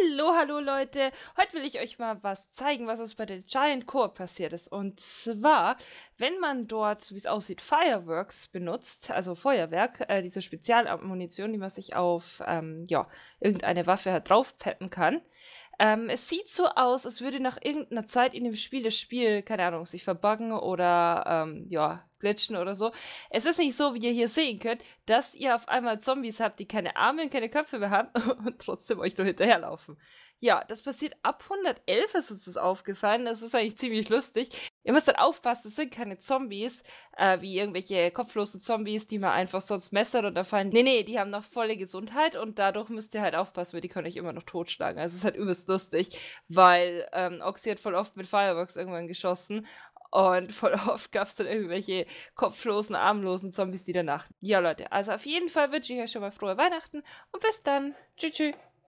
Hallo, hallo Leute. Heute will ich euch mal was zeigen, was uns bei der Giant Core passiert ist. Und zwar, wenn man dort, wie es aussieht, Fireworks benutzt, also Feuerwerk, äh, diese Spezialammunition, die man sich auf ähm, ja, irgendeine Waffe halt draufpeppen kann. Ähm, es sieht so aus, als würde nach irgendeiner Zeit in dem Spiel das Spiel, keine Ahnung, sich verbuggen oder ähm, ja, hochglitschen oder so. Es ist nicht so, wie ihr hier sehen könnt, dass ihr auf einmal Zombies habt, die keine Arme und keine Köpfe mehr haben und trotzdem euch nur hinterherlaufen. Ja, das passiert ab 111 ist uns das aufgefallen. Das ist eigentlich ziemlich lustig. Ihr müsst dann aufpassen, es sind keine Zombies, äh, wie irgendwelche kopflosen Zombies, die man einfach sonst messert und da fallen. Nee, nee, die haben noch volle Gesundheit und dadurch müsst ihr halt aufpassen, weil die können euch immer noch totschlagen. Also es ist halt übelst lustig, weil ähm, Oxy hat voll oft mit Fireworks irgendwann geschossen und voll oft gab es dann irgendwelche kopflosen, armlosen Zombies, die danach. Ja, Leute, also auf jeden Fall wünsche ich euch schon mal frohe Weihnachten und bis dann. Tschüss, tschüss.